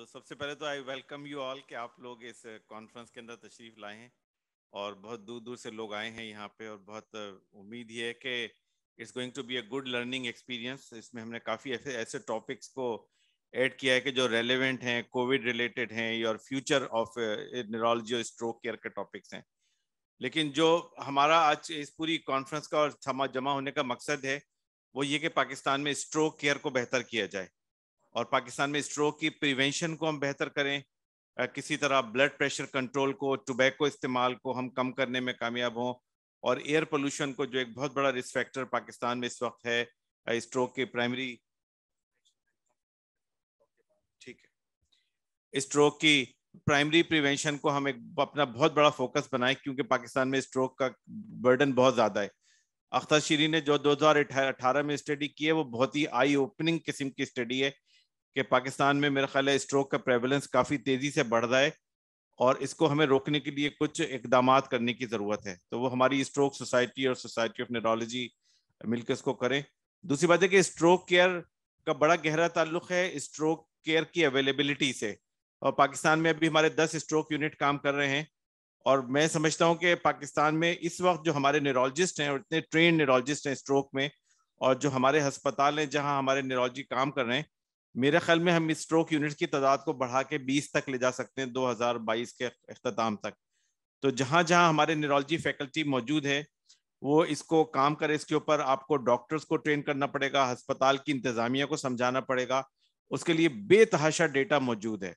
तो सबसे पहले तो आई वेलकम यू ऑल कि आप लोग इस कॉन्फ्रेंस के अंदर तशरीफ लाए हैं और बहुत दूर दूर से लोग आए हैं यहाँ पे और बहुत उम्मीद ये है कि it's going to be a good learning experience इसमें हमने काफ़ी ऐसे ऐसे टॉपिक्स को ऐड किया है कि जो रेलिवेंट हैं कोविड रिलेटेड हैं और फ्यूचर ऑफ न्यूरोलॉजी और स्ट्रोक केयर के टॉपिक्स हैं लेकिन जो हमारा आज इस पूरी कॉन्फ्रेंस का और जमा होने का मकसद है वो ये कि पाकिस्तान में स्ट्रोक केयर को बेहतर किया जाए और पाकिस्तान में स्ट्रोक की प्रिवेंशन को हम बेहतर करें किसी तरह ब्लड प्रेशर कंट्रोल को टोबैको इस्तेमाल को हम कम करने में कामयाब हों और एयर पोल्यूशन को जो एक बहुत बड़ा रिस्क फैक्टर पाकिस्तान में इस वक्त है स्ट्रोक के प्राइमरी ठीक है स्ट्रोक की प्राइमरी प्रिवेंशन को हम एक अपना बहुत बड़ा फोकस बनाए क्योंकि पाकिस्तान में स्ट्रोक का बर्डन बहुत ज़्यादा है अख्तर शीरी ने जो 2018 में स्टडी की है वो बहुत ही आई ओपनिंग किस्म की स्टडी है कि पाकिस्तान में मेरा ख्याल है स्ट्रोक का प्रेवलेंस काफ़ी तेज़ी से बढ़ रहा है और इसको हमें रोकने के लिए कुछ इकदाम करने की ज़रूरत है तो वो हमारी स्ट्रोक सोसाइटी और सोसाइटी ऑफ न्यूरोलॉजी मिलकर इसको करें दूसरी बात है कि स्ट्रोक केयर का बड़ा गहरा ताल्लुक है स्ट्रोक केयर की अवेलेबिलिटी से और पाकिस्तान में अभी हमारे दस स्ट्रोक यूनिट काम कर रहे हैं और मैं समझता हूँ कि पाकिस्तान में इस वक्त जो हमारे न्यूरोलॉजिस्ट हैं और इतने ट्रेन न्यूरोलॉजिस्ट हैं स्ट्रोक में और जो हमारे अस्पताल हैं जहाँ हमारे न्यूरोलॉजी काम कर रहे हैं मेरे ख्याल में हम स्ट्रोक यूनिट की तादाद को बढ़ा के 20 तक ले जा सकते हैं 2022 के अख्ताम तक तो जहां जहाँ हमारे न्यूरोलॉजी फैकल्टी मौजूद है वो इसको काम करे इसके ऊपर आपको डॉक्टर्स को ट्रेन करना पड़ेगा हस्पताल की इंतज़ामिया को समझाना पड़ेगा उसके लिए बेतहाशा डेटा मौजूद है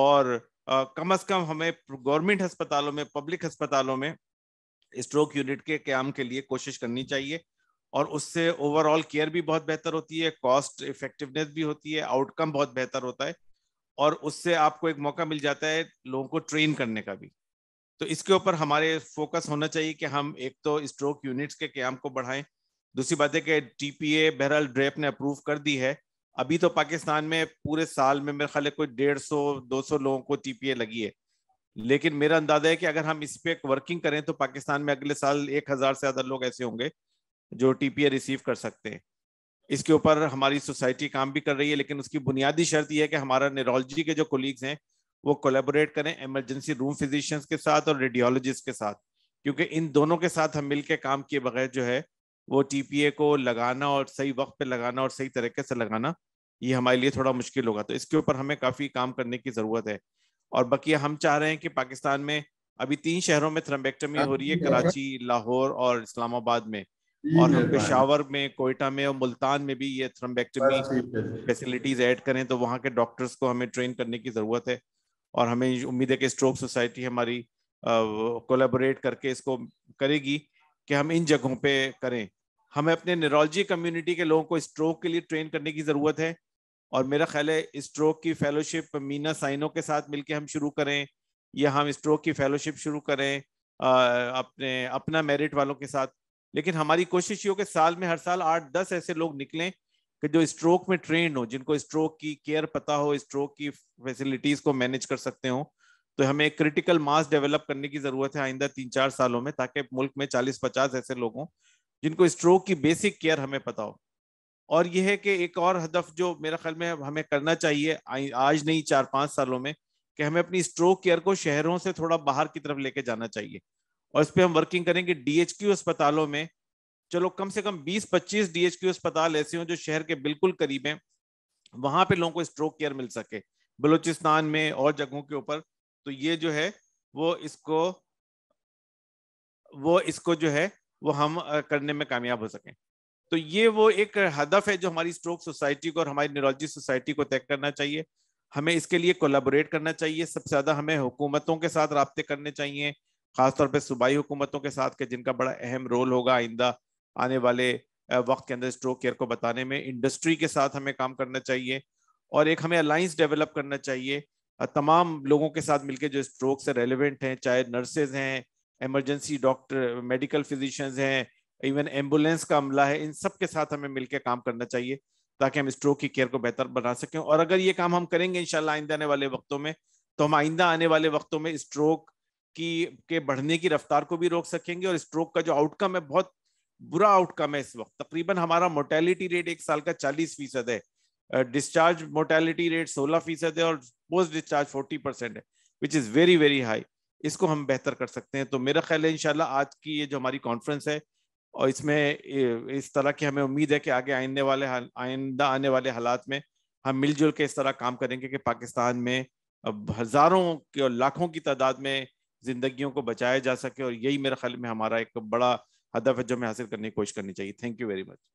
और आ, कम अज़ कम हमें गवर्नमेंट हस्पतालों में पब्लिक हस्पतालों में स्ट्रोक यूनिट के क्याम के लिए कोशिश करनी चाहिए और उससे ओवरऑल केयर भी बहुत बेहतर होती है कॉस्ट इफेक्टिवनेस भी होती है आउटकम बहुत बेहतर होता है और उससे आपको एक मौका मिल जाता है लोगों को ट्रेन करने का भी तो इसके ऊपर हमारे फोकस होना चाहिए कि हम एक तो स्ट्रोक यूनिट्स के क्याम को बढ़ाएं दूसरी बात है कि टीपीए बहरहाल ड्रेप ने अप्रूव कर दी है अभी तो पाकिस्तान में पूरे साल में मेरे ख्याल कोई डेढ़ सौ दो सौ लोगों को टीपीए लगी है लेकिन मेरा अंदाजा है कि अगर हम इस पे वर्किंग करें तो पाकिस्तान में अगले साल एक हजार से ज्यादा लोग ऐसे होंगे जो टीपीए रिसीव कर सकते हैं इसके ऊपर हमारी सोसाइटी काम भी कर रही है लेकिन उसकी बुनियादी शर्त यह है कि हमारा न्यूरोलॉजी के जो कोलीग्स हैं वो कोलेबोरेट करें इमरजेंसी रूम फिजिशियंस के साथ और रेडियोलॉजिस्ट के साथ क्योंकि इन दोनों के साथ हम मिलकर काम किए बगैर जो है वो टीपीए को लगाना और सही वक्त पे लगाना और सही तरीके से लगाना ये हमारे लिए थोड़ा मुश्किल होगा तो इसके ऊपर हमें काफ़ी काम करने की ज़रूरत है और बाकी हम चाह रहे हैं कि पाकिस्तान में अभी तीन शहरों में थ्रम्बेक्टमी हो रही है हाँ, कराची हाँ। लाहौर और इस्लामाबाद में और हम पेशावर में कोयटा में और मुल्तान में भी ये थ्रम्बेक्टमी फैसिलिटीज ऐड करें तो वहाँ के डॉक्टर्स को हमें ट्रेन करने की ज़रूरत है और हमें उम्मीद है कि स्ट्रोक सोसाइटी हमारी कोलेबोरेट करके इसको करेगी कि हम इन जगहों पे करें हमें अपने न्यूरोलॉजी कम्युनिटी के लोगों को स्ट्रोक के लिए ट्रेन करने की ज़रूरत है और मेरा ख्याल है स्ट्रोक की फेलोशिप मीना साइनों के साथ मिलकर हम शुरू करें या हम स्ट्रोक की फेलोशिप शुरू करें अपने अपना मेरिट वालों के साथ लेकिन हमारी कोशिश ये हो कि साल में हर साल आठ दस ऐसे लोग निकलें कि जो स्ट्रोक में ट्रेन हो जिनको स्ट्रोक की केयर पता हो स्ट्रोक की फैसिलिटीज को मैनेज कर सकते हो तो हमें क्रिटिकल मास डेवलप करने की जरूरत है आइंदा तीन चार सालों में ताकि मुल्क में चालीस पचास ऐसे लोग हों जिनको स्ट्रोक की बेसिक केयर हमें पता हो और यह है कि एक और हदफ जो मेरा ख्याल में हमें करना चाहिए आज नहीं चार पाँच सालों में कि हमें अपनी स्ट्रोक केयर को शहरों से थोड़ा बाहर की तरफ लेके जाना चाहिए और इस पर हम वर्किंग करेंगे डीएचक्यू अस्पतालों में चलो कम से कम 20-25 डीएचक्यू अस्पताल ऐसे हों जो शहर के बिल्कुल करीब हैं वहां पे लोगों को स्ट्रोक केयर मिल सके बलूचिस्तान में और जगहों के ऊपर तो ये जो है वो इसको वो इसको जो है वो हम करने में कामयाब हो सकें तो ये वो एक हदफ है जो हमारी स्ट्रोक सोसाइटी को और हमारी न्यूरोलॉजी सोसाइटी को तय करना चाहिए हमें इसके लिए कोलाबोरेट करना चाहिए सबसे ज़्यादा हमें हुकूमतों के साथ रबते करने चाहिए खासतौर पर सूबाई हुकूमतों के साथ के जिनका बड़ा अहम रोल होगा आइंदा आने वाले वक्त के अंदर स्ट्रोक केयर को बताने में इंडस्ट्री के साथ हमें काम करना चाहिए और एक हमें अलाइंस डेवलप करना चाहिए तमाम लोगों के साथ मिलकर जो स्ट्रोक से रेलिवेंट हैं चाहे नर्सेज हैं एमरजेंसी डॉक्टर मेडिकल फिजिशियंस हैं इवन एम्बुलेंस का अमला है इन सब के साथ हमें मिलकर काम करना चाहिए ताकि हम स्ट्रोक की केयर को बेहतर बना सकें और अगर ये काम हम करेंगे इन आइंदा आने वाले वक्तों में तो हम आइंदा आने वाले वक्तों में स्ट्रोक की के बढ़ने की रफ्तार को भी रोक सकेंगे और स्ट्रोक का जो आउटकम है बहुत बुरा आउटकम है इस वक्त तकरीबन हमारा मोर्टेलिटी रेट एक साल का चालीस फीसद है डिस्चार्ज मोर्टेलिटी रेट सोलह फीसद है और पोस्ट डिस्चार्ज फोर्टी परसेंट है which is very very high इसको हम बेहतर कर सकते हैं तो मेरा ख्याल है इनशाला आज की ये जो हमारी कॉन्फ्रेंस है और इसमें इस तरह की हमें उम्मीद है कि आगे आने वाले आइंदा आने वाले हालात में हम मिलजुल के इस तरह काम करेंगे कि पाकिस्तान में हजारों की और लाखों की तादाद में जिंदगियों को बचाया जा सके और यही मेरे ख्याल में हमारा एक बड़ा हदफ है जो हमें हासिल करने की कोशिश करनी चाहिए थैंक यू वेरी मच